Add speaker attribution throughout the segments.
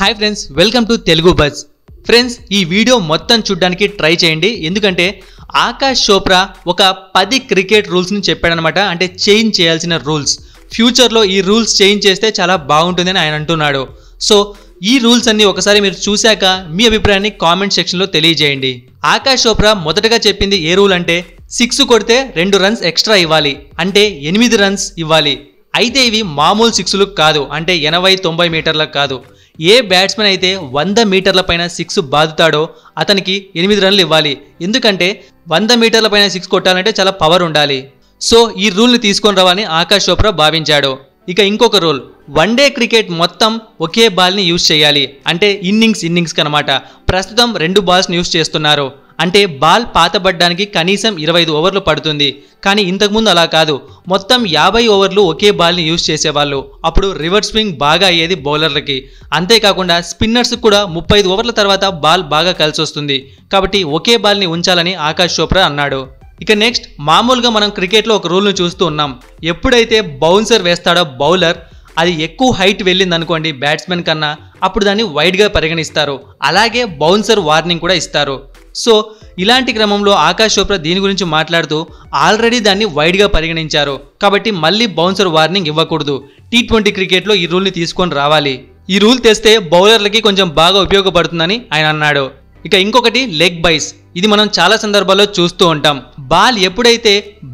Speaker 1: hi friends welcome to Telugu buzz friends ఈ video మొత్తం చూడడానికి ట్రై చేయండి ఎందుకంటే ఆకాష్ చోప్రా ఒక పది క్రికెట్ రూల్స్ని చెప్పాడనమాట అంటే చేంజ్ చేయాల్సిన రూల్స్ ఫ్యూచర్లో ఈ రూల్స్ చేంజ్ చేస్తే చాలా బాగుంటుందని ఆయన అంటున్నాడు సో ఈ రూల్స్ అన్ని ఒకసారి మీరు చూశాక మీ అభిప్రాయాన్ని కామెంట్ సెక్షన్లో తెలియజేయండి ఆకాష్ చోప్రా మొదటగా చెప్పింది ఏ రూల్ అంటే సిక్స్ కొడితే రెండు రన్స్ ఎక్స్ట్రా ఇవ్వాలి అంటే ఎనిమిది రన్స్ ఇవ్వాలి అయితే ఇవి మామూలు సిక్స్లకు కాదు అంటే ఎనభై తొంభై మీటర్లకు కాదు ఏ బ్యాట్స్మెన్ అయితే వంద మీటర్ల పైన సిక్స్ బాదుతాడో అతనికి ఎనిమిది రన్లు ఇవ్వాలి ఎందుకంటే వంద మీటర్ల పైన సిక్స్ కొట్టాలంటే చాలా పవర్ ఉండాలి సో ఈ రూల్ని తీసుకొని రావాలని ఆకాష్ చోప్రా భావించాడు ఇక ఇంకొక రూల్ వన్ డే క్రికెట్ మొత్తం ఒకే బాల్ని యూజ్ చేయాలి అంటే ఇన్నింగ్స్ ఇన్నింగ్స్కి అనమాట ప్రస్తుతం రెండు బాల్స్ని యూజ్ చేస్తున్నారు అంటే బాల్ పాతబడ్డానికి కనీసం ఇరవై ఐదు ఓవర్లు పడుతుంది కానీ ఇంతకుముందు అలా కాదు మొత్తం యాభై ఓవర్లు ఒకే బాల్ని యూజ్ చేసేవాళ్ళు అప్పుడు రివర్స్ స్వింగ్ బాగా అయ్యేది బౌలర్లకి అంతేకాకుండా స్పిన్నర్స్ కూడా ముప్పై ఐదు ఓవర్ల తర్వాత బాల్ బాగా కలిసి వస్తుంది కాబట్టి ఒకే బాల్ని ఉంచాలని ఆకాష్ చోప్రా అన్నాడు ఇక నెక్స్ట్ మామూలుగా మనం క్రికెట్లో ఒక రూల్ను చూస్తూ ఉన్నాం ఎప్పుడైతే బౌన్సర్ వేస్తాడో బౌలర్ అది ఎక్కువ హైట్ వెళ్ళింది అనుకోండి బ్యాట్స్మెన్ కన్నా అప్పుడు దాన్ని వైడ్గా పరిగణిస్తారు అలాగే బౌన్సర్ వార్నింగ్ కూడా ఇస్తారు సో ఇలాంటి క్రమంలో ఆకాష్ చోప్రా దీని గురించి మాట్లాడుతూ ఆల్రెడీ దాన్ని వైడ్గా పరిగణించారు కాబట్టి మళ్ళీ బౌన్సర్ వార్నింగ్ ఇవ్వకూడదు టీ ట్వంటీ క్రికెట్లో ఈ రూల్ని తీసుకొని రావాలి ఈ రూల్ తెస్తే బౌలర్లకి కొంచెం బాగా ఉపయోగపడుతుందని ఆయన అన్నాడు ఇక ఇంకొకటి లెగ్ బైస్ ఇది మనం చాలా సందర్భాల్లో చూస్తూ ఉంటాం బాల్ ఎప్పుడైతే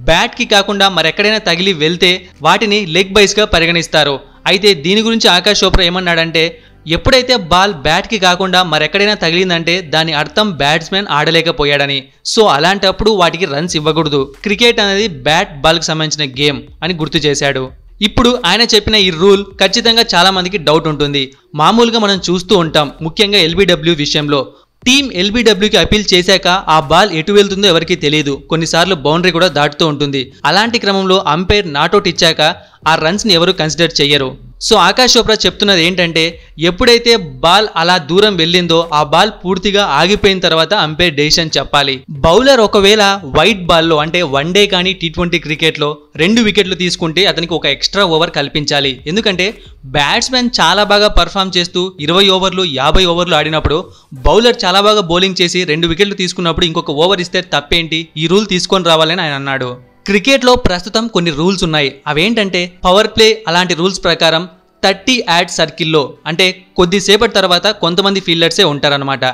Speaker 1: బ్యాట్కి కాకుండా మరెక్కడైనా తగిలి వెళ్తే వాటిని లెగ్ బైస్గా పరిగణిస్తారు అయితే దీని గురించి ఆకాష్ చోప్రా ఏమన్నాడంటే ఎప్పుడైతే బాల్ బ్యాట్కి కాకుండా మరెక్కడైనా తగిలిందంటే దాని అర్థం బ్యాట్స్మెన్ ఆడలేకపోయాడని సో అలాంటప్పుడు వాటికి రన్స్ ఇవ్వకూడదు క్రికెట్ అనేది బ్యాట్ బాల్కి సంబంధించిన గేమ్ అని గుర్తు చేశాడు ఇప్పుడు ఆయన చెప్పిన ఈ రూల్ ఖచ్చితంగా చాలామందికి డౌట్ ఉంటుంది మామూలుగా మనం చూస్తూ ఉంటాం ముఖ్యంగా ఎల్బీడబ్ల్యూ విషయంలో టీం ఎల్బీడబ్ల్యూకి అపీల్ చేశాక ఆ బాల్ ఎటు వెళ్తుందో ఎవరికీ తెలియదు కొన్నిసార్లు బౌండరీ కూడా దాటుతూ ఉంటుంది అలాంటి క్రమంలో అంపైర్ నాటౌట్ ఇచ్చాక ఆ రన్స్ని ఎవరు కన్సిడర్ చేయరు సో ఆకాష్ చోప్రా చెప్తున్నది ఏంటంటే ఎప్పుడైతే బాల్ అలా దూరం వెళ్ళిందో ఆ బాల్ పూర్తిగా ఆగిపోయిన తర్వాత అంపైర్ డెసిషన్ చెప్పాలి బౌలర్ ఒకవేళ వైట్ బాల్లో అంటే వన్ డే కానీ టీ ట్వంటీ క్రికెట్లో రెండు వికెట్లు తీసుకుంటే అతనికి ఒక ఎక్స్ట్రా ఓవర్ కల్పించాలి ఎందుకంటే బ్యాట్స్మెన్ చాలా బాగా పర్ఫామ్ చేస్తూ ఇరవై ఓవర్లు యాభై ఓవర్లు ఆడినప్పుడు బౌలర్ చాలా బాగా బౌలింగ్ చేసి రెండు వికెట్లు తీసుకున్నప్పుడు ఇంకొక ఓవర్ ఇస్తే తప్పేంటి ఈ రూల్ తీసుకొని రావాలని ఆయన అన్నాడు క్రికెట్లో ప్రస్తుతం కొన్ని రూల్స్ ఉన్నాయి అవేంటంటే పవర్ ప్లే అలాంటి రూల్స్ ప్రకారం థర్టీ యాడ్ సర్కిల్లో అంటే కొద్దిసేపటి తర్వాత కొంతమంది ఫీల్డర్సే ఉంటారనమాట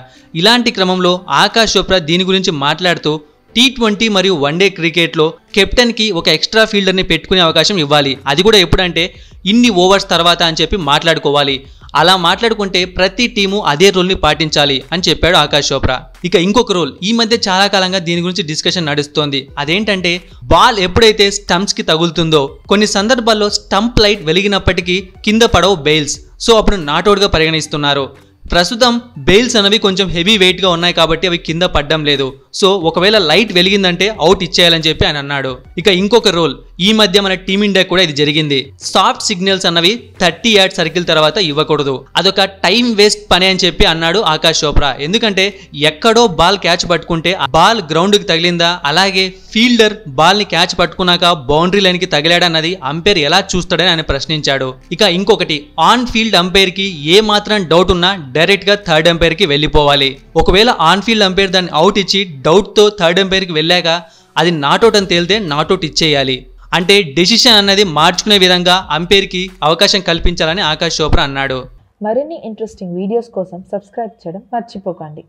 Speaker 1: ఇలాంటి క్రమంలో ఆకాష్ చోప్రా దీని గురించి మాట్లాడుతూ టీ ట్వంటీ మరియు వన్డే క్రికెట్లో కెప్టెన్కి ఒక ఎక్స్ట్రా ఫీల్డర్ని పెట్టుకునే అవకాశం ఇవ్వాలి అది కూడా ఎప్పుడంటే ఇన్ని ఓవర్స్ తర్వాత అని చెప్పి మాట్లాడుకోవాలి అలా మాట్లాడుకుంటే ప్రతి టీము అదే రూల్ని పాటించాలి అని చెప్పాడు ఆకాష్ చోప్రా ఇక ఇంకొక రూల్ ఈ మధ్య చాలా కాలంగా దీని గురించి డిస్కషన్ నడుస్తోంది అదేంటంటే బాల్ ఎప్పుడైతే స్టంప్స్కి తగులుతుందో కొన్ని సందర్భాల్లో స్టంప్ లైట్ వెలిగినప్పటికీ కింద పడవు బెయిల్స్ సో అప్పుడు నాటౌట్గా పరిగణిస్తున్నారు ప్రస్తుతం బెయిల్స్ అనేవి కొంచెం హెవీ వెయిట్గా ఉన్నాయి కాబట్టి అవి కింద పడడం లేదు సో ఒకవేళ లైట్ వెలిగిందంటే అవుట్ ఇచ్చేయాలని చెప్పి ఆయన అన్నాడు ఇక ఇంకొక రూల్ ఈ మధ్య మన టీమిండియా కూడా ఇది జరిగింది సాఫ్ట్ సిగ్నల్స్ అన్నవి థర్టీ యాడ్ సర్కిల్ తర్వాత ఇవ్వకూడదు అదొక టైం వేస్ట్ పని అని చెప్పి అన్నాడు ఆకాష్ చోప్రా ఎందుకంటే ఎక్కడో బాల్ క్యాచ్ పట్టుకుంటే బాల్ గ్రౌండ్కి తగిలిందా అలాగే ఫీల్డర్ బాల్ని క్యాచ్ పట్టుకున్నాక బౌండరీ లైన్కి తగిలాడన్నది అంపైర్ ఎలా చూస్తాడని ఆయన ప్రశ్నించాడు ఇక ఇంకొకటి ఆన్ ఫీల్డ్ అంపైర్కి ఏ మాత్రం డౌట్ ఉన్నా డైరెక్ట్గా థర్డ్ అంపైర్కి వెళ్ళిపోవాలి ఒకవేళ ఆన్ ఫీల్డ్ అంపైర్ దాన్ని అవుట్ ఇచ్చి డౌట్తో థర్డ్ అంపైర్కి వెళ్ళాక అది నాటౌట్ అని తేలితే నాటౌట్ ఇచ్చేయాలి అంటే డెసిషన్ అన్నది మార్చుకునే విధంగా అంపైర్కి అవకాశం కల్పించాలని ఆకాష్ చోప్రా అన్నాడు మరిన్ని ఇంట్రెస్టింగ్ వీడియోస్ కోసం సబ్స్క్రైబ్ చేయడం మర్చిపోకండి